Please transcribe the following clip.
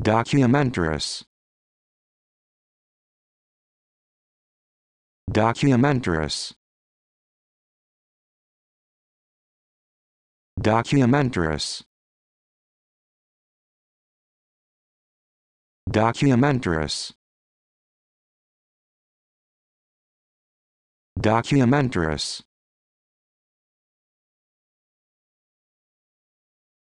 Documentarius. Documentarius. Documentarius. Documentarius. Documentarius.